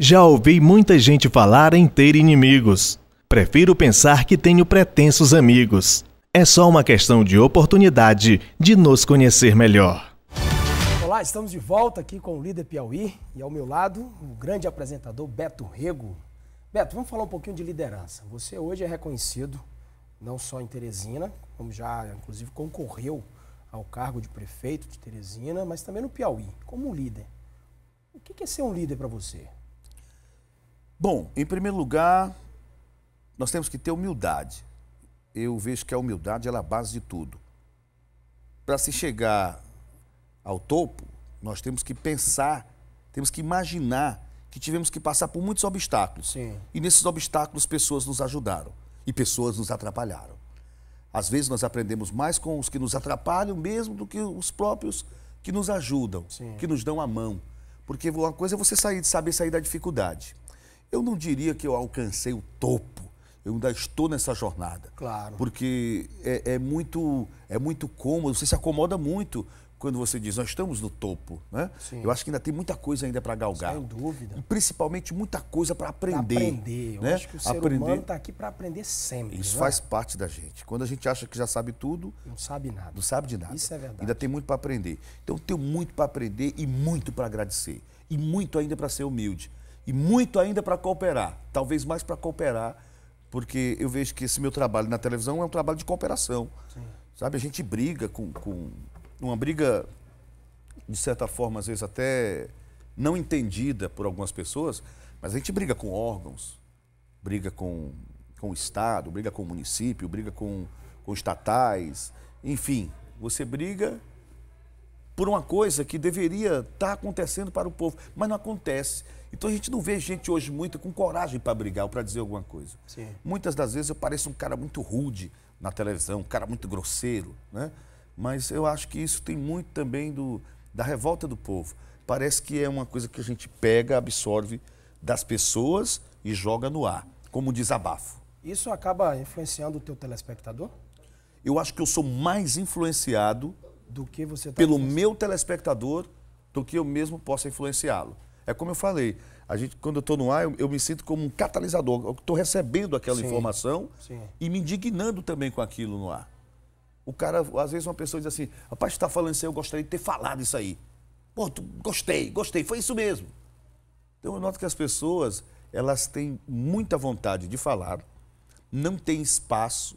Já ouvi muita gente falar em ter inimigos. Prefiro pensar que tenho pretensos amigos. É só uma questão de oportunidade de nos conhecer melhor. Olá, estamos de volta aqui com o líder Piauí e ao meu lado o grande apresentador Beto Rego. Beto, vamos falar um pouquinho de liderança. Você hoje é reconhecido não só em Teresina, como já inclusive concorreu ao cargo de prefeito de Teresina, mas também no Piauí, como um líder. O que é ser um líder para você? Bom, em primeiro lugar, nós temos que ter humildade. Eu vejo que a humildade é a base de tudo. Para se chegar ao topo, nós temos que pensar, temos que imaginar que tivemos que passar por muitos obstáculos. Sim. E nesses obstáculos, pessoas nos ajudaram e pessoas nos atrapalharam. Às vezes, nós aprendemos mais com os que nos atrapalham mesmo do que os próprios que nos ajudam, Sim. que nos dão a mão. Porque uma coisa é você sair, saber sair da dificuldade. Eu não diria que eu alcancei o topo. Eu ainda estou nessa jornada. Claro. Porque é, é muito é muito cômodo, você se acomoda muito quando você diz, nós estamos no topo, né? Sim. Eu acho que ainda tem muita coisa ainda para galgar. Sem dúvida. E principalmente muita coisa para aprender. Pra aprender. Eu né? acho que o ser aprender... humano está aqui para aprender sempre. Isso né? faz parte da gente. Quando a gente acha que já sabe tudo... Não sabe nada. Não sabe de nada. Isso é verdade. Ainda tem muito para aprender. Então, eu tenho muito para aprender e muito para agradecer. E muito ainda para ser humilde e muito ainda para cooperar, talvez mais para cooperar, porque eu vejo que esse meu trabalho na televisão é um trabalho de cooperação. Sim. Sabe, a gente briga com, com uma briga de certa forma às vezes até não entendida por algumas pessoas, mas a gente briga com órgãos, briga com, com o Estado, briga com o município, briga com, com estatais, enfim, você briga por uma coisa que deveria estar tá acontecendo para o povo, mas não acontece. Então a gente não vê gente hoje muito com coragem para brigar ou para dizer alguma coisa. Sim. Muitas das vezes eu pareço um cara muito rude na televisão, um cara muito grosseiro, né? Mas eu acho que isso tem muito também do, da revolta do povo. Parece que é uma coisa que a gente pega, absorve das pessoas e joga no ar, como desabafo. Isso acaba influenciando o teu telespectador? Eu acho que eu sou mais influenciado do que você tá pelo pensando. meu telespectador do que eu mesmo possa influenciá-lo. É como eu falei, a gente quando eu estou no ar eu, eu, me sinto como um catalisador, estou recebendo aquela sim, informação sim. e me indignando também com aquilo no ar. O cara às vezes uma pessoa diz assim, rapaz, está falando isso, aí, eu gostaria de ter falado isso aí. Pô, tu, gostei, gostei, foi isso mesmo. Então eu noto que as pessoas elas têm muita vontade de falar, não tem espaço,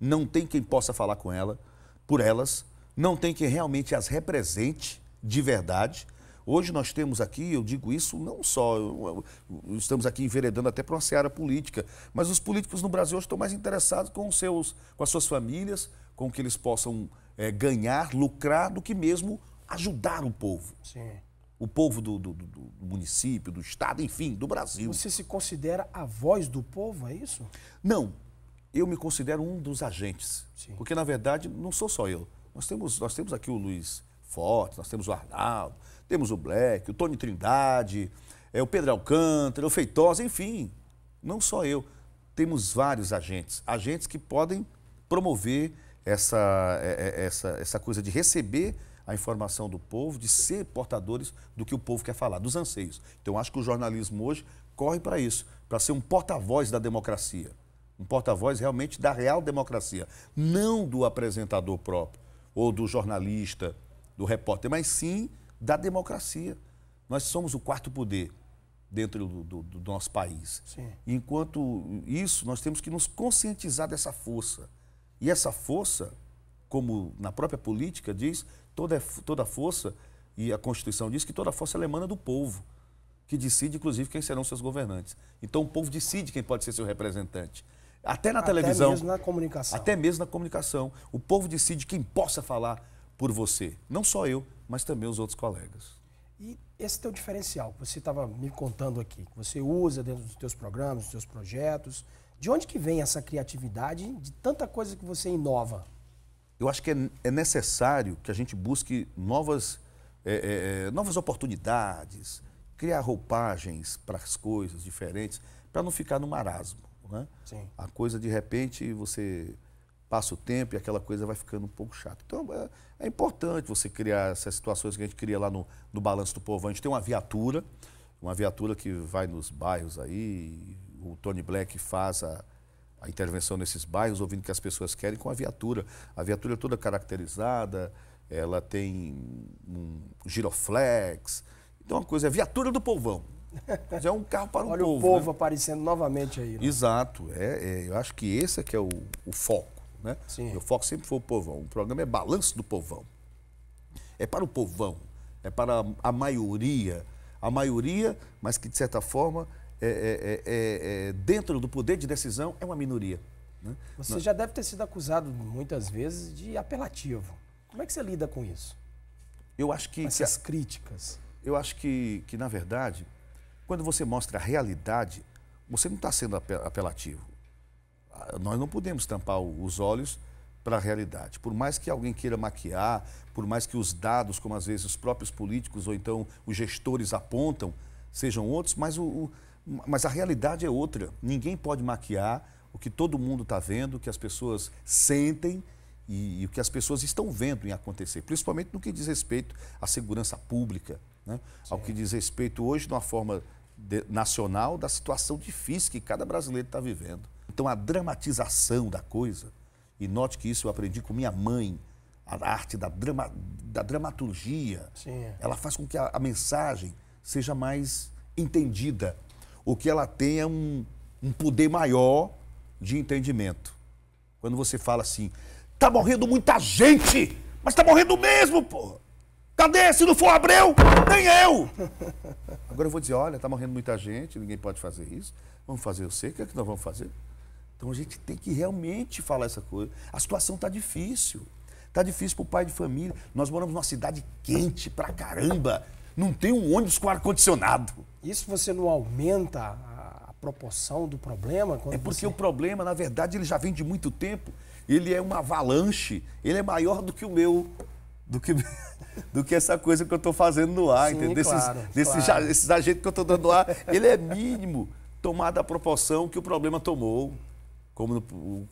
não tem quem possa falar com ela, por elas não tem quem realmente as represente de verdade. Hoje nós temos aqui, eu digo isso não só, estamos aqui enveredando até para uma seara política, mas os políticos no Brasil hoje estão mais interessados com, os seus, com as suas famílias, com que eles possam é, ganhar, lucrar, do que mesmo ajudar o povo. Sim. O povo do, do, do, do, município, do estado, enfim, do Brasil. Você se considera a voz do povo, é isso? Não. Eu me considero um dos agentes. Sim. Porque, na verdade, não sou só eu. Nós temos, nós temos aqui o Luiz Forte, nós temos o Arnaldo, temos o Black, o Tony Trindade, é, o Pedro Alcântara, o Feitosa, enfim. Não só eu. Temos vários agentes. Agentes que podem promover essa, é, é, essa, essa coisa de receber a informação do povo, de ser portadores do que o povo quer falar, dos anseios. Então, acho que o jornalismo hoje corre para isso, para ser um porta-voz da democracia. Um porta-voz realmente da real democracia, não do apresentador próprio ou do jornalista, do repórter, mas sim da democracia. Nós somos o quarto poder dentro do, do, do nosso país. Sim. Enquanto isso, nós temos que nos conscientizar dessa força. E essa força, como na própria política diz, toda, toda força, e a Constituição diz que toda força é emana do povo, que decide, inclusive, quem serão seus governantes. Então, o povo decide quem pode ser seu representante. Até na até televisão. Até mesmo na comunicação. Até mesmo na comunicação. O povo decide quem possa falar por você. Não só eu, mas também os outros colegas. E esse teu diferencial que você estava me contando aqui, que você usa dentro dos teus programas, dos teus projetos, de onde que vem essa criatividade de tanta coisa que você inova? Eu acho que é, é necessário que a gente busque novas, é, é, é novas oportunidades, criar roupagens para as coisas diferentes, para não ficar no marasmo. Né? Sim. A coisa, de repente, você passa o tempo e aquela coisa vai ficando um pouco chata. Então, é, é importante você criar essas situações que a gente cria lá no, no Balanço do Povo. A gente tem uma viatura, uma viatura que vai nos bairros aí, o Tony Black faz a, a intervenção nesses bairros, ouvindo o que as pessoas querem com a viatura. A viatura é toda caracterizada, ela tem um giroflex. Então, uma coisa é viatura do povão. Mas é um carro para o Olha povo. Olha o povo né? aparecendo novamente aí. Né? Exato. É, é, eu acho que esse é que é o, o foco. Né? Sim. Meu foco sempre foi o povão. O programa é balanço do povão. É para o povão. É para a maioria. A maioria, mas que de certa forma, é é, é, é, é, dentro do poder de decisão, é uma minoria. Né? Você Não. já deve ter sido acusado muitas vezes de apelativo. Como é que você lida com isso? Eu acho que. Com essas que, críticas. Eu acho que, que, na verdade, quando você mostra a realidade, você não está sendo apelativo. Ah, nós não podemos tampar os olhos para a realidade. Por mais que alguém queira maquiar, por mais que os dados, como às vezes os próprios políticos ou então os gestores apontam, sejam outros, mas, o, o mas a realidade é outra. Ninguém pode maquiar o que todo mundo está vendo, o que as pessoas sentem e, e o que as pessoas estão vendo em acontecer, principalmente no que diz respeito à segurança pública, né? Ao que diz respeito hoje, de uma forma de, nacional, da situação difícil que cada brasileiro está vivendo. Então, a dramatização da coisa, e note que isso eu aprendi com minha mãe, a arte da, drama, da dramaturgia, Sim. É. ela faz com que a, a, mensagem seja mais entendida, ou que ela tenha um, um poder maior de entendimento. Quando você fala assim, tá morrendo muita gente, mas tá morrendo mesmo, porra. Cadê? Se não for Abreu, nem eu! Agora eu vou dizer, olha, tá morrendo muita gente, ninguém pode fazer isso. Vamos fazer eu sei, o que é que nós vamos fazer? Então a gente tem que realmente falar essa coisa. A situação está difícil. Está difícil para o pai de família. Nós moramos numa cidade quente pra caramba. Não tem um ônibus com ar-condicionado. Isso você não aumenta a proporção do problema? é porque você... o problema, na verdade, ele já vem de muito tempo. Ele é uma avalanche. Ele é maior do que o meu. Do que do que essa coisa que eu estou fazendo no ar, Sim, entendeu? Claro, desses, desses, Esses agentes que eu estou dando no ar, ele é mínimo tomado a proporção que o problema tomou. Como,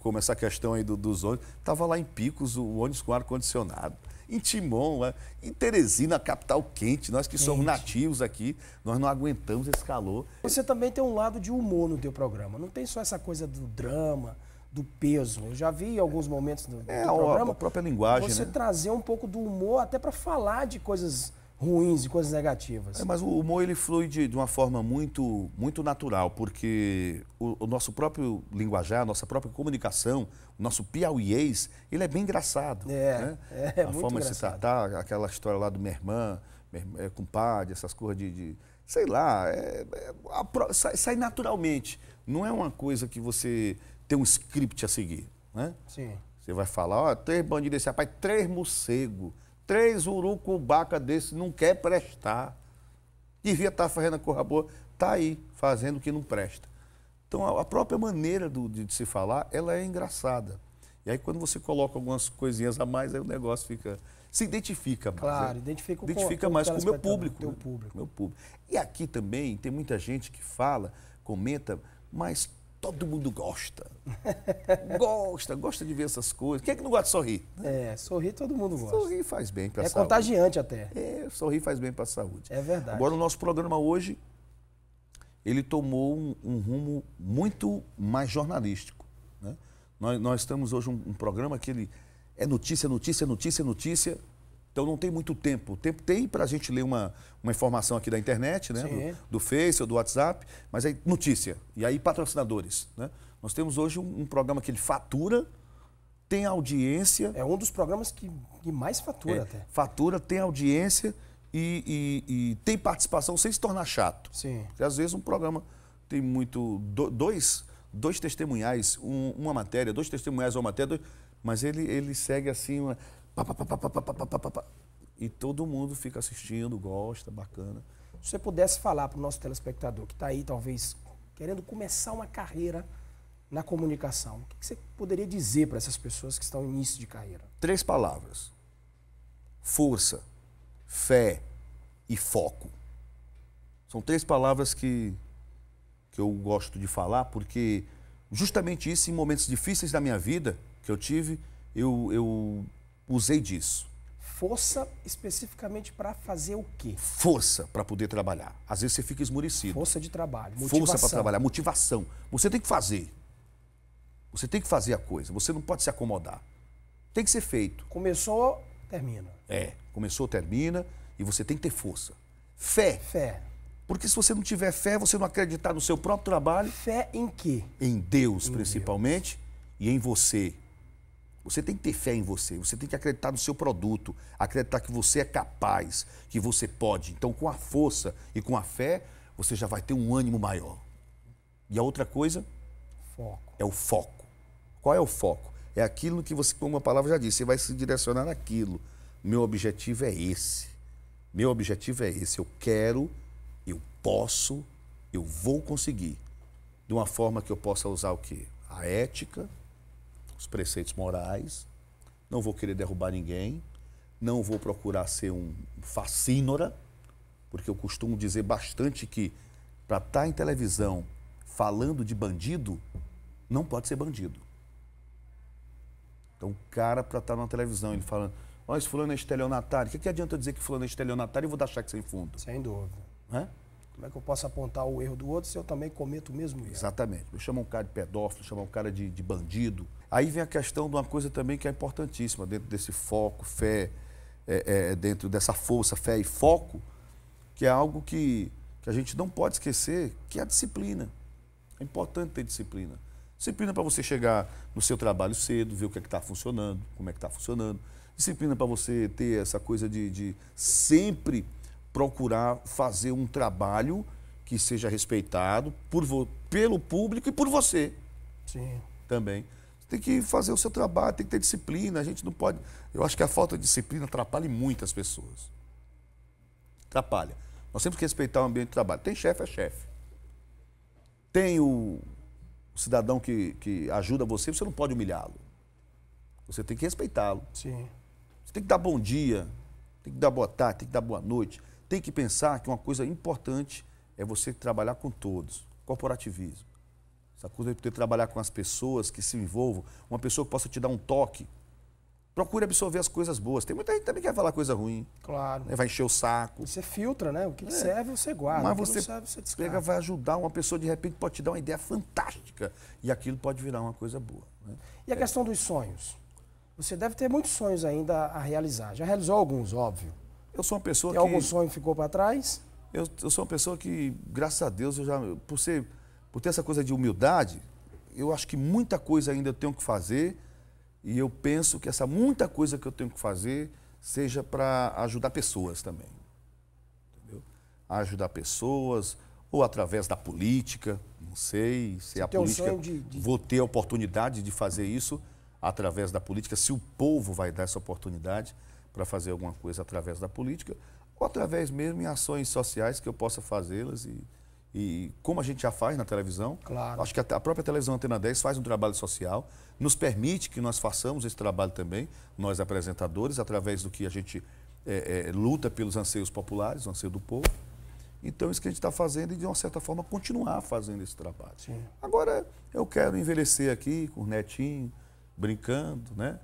como essa questão aí do, dos ônibus. Estava lá em Picos o, ônibus com ar-condicionado em Timon, é. em Teresina, capital quente. Nós que quente. somos nativos aqui, nós não aguentamos esse calor. Você também tem um lado de humor no teu programa. Não tem só essa coisa do drama, do peso. Eu já vi alguns momentos do, é, do programa. A, própria linguagem. Você né? trazer um pouco do humor até para falar de coisas ruins, de coisas negativas. É, mas o humor ele flui de, de uma forma muito, muito natural, porque o, o, nosso próprio linguajar, a nossa própria comunicação, o nosso piauiês, ele é bem engraçado. É, né? é, é a muito forma engraçado. de se tratar, aquela história lá do minha irmã, minha é, compadre, essas coisas de, de sei lá, é, é, a, sai, sai naturalmente. Não é uma coisa que você tem um script a seguir, né? Sim. Você vai falar, ó, três bandidos desse rapaz, três morcego, três urucubaca desse, não quer prestar. Devia estar tá fazendo a corra boa, tá aí, fazendo o que não presta. Então, a, própria maneira do, de, de, se falar, ela é engraçada. E aí, quando você coloca algumas coisinhas a mais, aí o negócio fica... Se identifica mais. Claro, né? identifica, identifica com, mais com o meu público. Teu né? público. Meu público. E aqui também tem muita gente que fala, comenta, mas Todo mundo gosta. gosta, gosta de ver essas coisas. Quem é que não gosta de sorrir? É, sorrir todo mundo gosta. Sorrir faz bem para a é saúde. É contagiante até. É, sorrir faz bem para a saúde. É verdade. Agora, o nosso programa hoje, ele tomou um, um rumo muito mais jornalístico. Né? Nós, nós temos hoje um, um programa que ele é notícia, notícia, notícia, notícia então não tem muito tempo. Tempo tem para a gente ler uma, uma informação aqui da internet, né? Do, do, Face ou do WhatsApp, mas aí notícia. E aí patrocinadores. Né? Nós temos hoje um, um programa que ele fatura, tem audiência. É um dos programas que, que mais fatura é, até. Fatura, tem audiência e, e, e, tem participação sem se tornar chato. Sim. Porque às vezes um programa tem muito. Do, dois, dois testemunhais, um, uma matéria, dois testemunhais uma matéria, dois, mas ele, ele segue assim. Uma, Pá, pá, pá, e todo mundo fica assistindo, gosta, bacana. Se você pudesse falar para o nosso telespectador que está aí, talvez, querendo começar uma carreira na comunicação, o que você poderia dizer para essas pessoas que estão no início de carreira? Três palavras: força, fé e foco. São três palavras que, que eu gosto de falar, porque justamente isso, em momentos difíceis da minha vida que eu tive, eu, eu usei disso. Força especificamente para fazer o quê? Força para poder trabalhar. Às vezes você fica esmurecido. Força de trabalho, motivação. Força para trabalhar, motivação. Você tem que fazer. Você tem que fazer a coisa, você não pode se acomodar. Tem que ser feito. Começou, termina. É, começou, termina e você tem que ter força. Fé. Fé. Porque se você não tiver fé, você não acreditar no seu próprio trabalho. Fé em quê? Em Deus, em principalmente, Deus. e em você. Você tem que ter fé em você, você tem que acreditar no seu produto, acreditar que você é capaz, que você pode. Então, com a força e com a fé, você já vai ter um ânimo maior. E a outra coisa? Foco. É o foco. Qual é o foco? É aquilo que você, como a palavra já disse, você vai se direcionar naquilo. Meu objetivo é esse. Meu objetivo é esse. Eu quero, eu posso, eu vou conseguir. De uma forma que eu possa usar o quê? A ética, os preceitos morais, não vou querer derrubar ninguém, não vou procurar ser um facínora, porque eu costumo dizer bastante que para estar tá em televisão falando de bandido, não pode ser bandido. Então, o cara, para estar tá na televisão, ele falando: Ó, esse fulano é estelionatário. O que, que adianta eu dizer que fulano é estelionatário e vou dar cheque sem fundo? Sem dúvida. Como é que eu posso apontar o erro do outro se eu também cometo o mesmo erro? Exatamente. Eu chamo um cara de pedófilo, chamo um cara de, de bandido, Aí vem a questão de uma coisa também que é importantíssima dentro desse foco, fé, é, é, dentro dessa força, fé e foco, que é algo que, que a gente não pode esquecer, que é a disciplina. É importante ter disciplina. Disciplina para você chegar no seu trabalho cedo, ver o que é está funcionando, como é que está funcionando. Disciplina para você ter essa coisa de, de sempre procurar fazer um trabalho que seja respeitado por, pelo público e por você. Sim. Também tem que fazer o seu trabalho, tem que ter disciplina. A gente não pode. Eu acho que a falta de disciplina atrapalha muitas pessoas. Atrapalha. Nós temos que respeitar o ambiente de trabalho. Tem chefe, é chefe. Tem o cidadão que, que ajuda você, você não pode humilhá-lo. Você tem que respeitá-lo. Sim. Você tem que dar bom dia, tem que dar boa tarde, tem que dar boa noite. Tem que pensar que uma coisa importante é você trabalhar com todos. Corporativismo. Essa coisa de poder trabalhar com as pessoas que se envolvam, uma pessoa que possa te dar um toque. Procure absorver as coisas boas. Tem muita gente também que vai falar coisa ruim. Claro. Né? Vai encher o saco. Você filtra, né? O que é. serve, você guarda. Mas você, serve, você pega, vai ajudar uma pessoa, de repente, pode te dar uma ideia fantástica. E aquilo pode virar uma coisa boa. Né? E a é. questão dos sonhos? Você deve ter muitos sonhos ainda a realizar. Já realizou alguns, óbvio. Eu sou uma pessoa Tem que. algum sonho ficou para trás? Eu, eu sou uma pessoa que, graças a Deus, eu já. Por ser por ter essa coisa de humildade, eu acho que muita coisa ainda eu tenho que fazer e eu penso que essa muita coisa que eu tenho que fazer seja para ajudar pessoas também. Entendeu? ajudar pessoas, ou através da política, não sei se Você a política. Um de, de... Vou ter a oportunidade de fazer isso através da política, se o povo vai dar essa oportunidade para fazer alguma coisa através da política, ou através mesmo em ações sociais que eu possa fazê-las e e como a gente já faz na televisão, claro. acho que a, própria televisão Antena 10 faz um trabalho social, nos permite que nós façamos esse trabalho também, nós apresentadores, através do que a gente é, é, luta pelos anseios populares, o anseio do povo. Então, isso que a gente está fazendo e, de uma certa forma, continuar fazendo esse trabalho. Sim. Agora, eu quero envelhecer aqui com o netinho, brincando, né?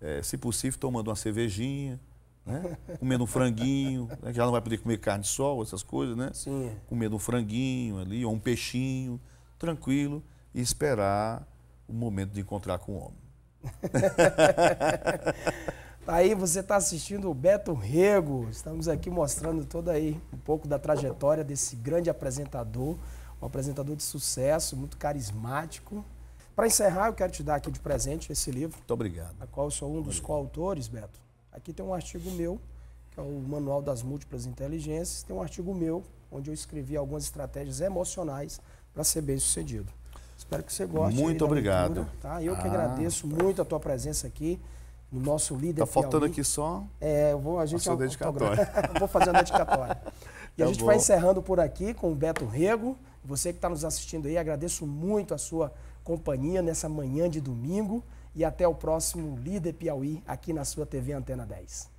É, se possível, tomando uma cervejinha, né? Comendo um franguinho, né? já não vai poder comer carne de sol, essas coisas, né? Sim. Comendo um franguinho ali, ou um peixinho, tranquilo, e esperar o momento de encontrar com o homem. aí você está assistindo o Beto Rego. Estamos aqui mostrando toda aí um pouco da trajetória desse grande apresentador, um apresentador de sucesso, muito carismático. Para encerrar, eu quero te dar aqui de presente esse livro. Muito obrigado. A qual eu sou um dos coautores, Beto. Aqui tem um artigo meu, que é o Manual das Múltiplas Inteligências, tem um artigo meu, onde eu escrevi algumas estratégias emocionais para ser bem sucedido. Espero que você goste. Muito obrigado. Leitura, tá? Eu ah, que agradeço muito a tua presença aqui no nosso líder. Está faltando Piauí. aqui só. É, eu vou a gente a é um vou fazer uma dedicatória. E tá a gente bom. vai encerrando por aqui com o Beto Rego. Você que está nos assistindo aí, agradeço muito a sua companhia nessa manhã de domingo e até o próximo Líder Piauí aqui na sua TV Antena 10.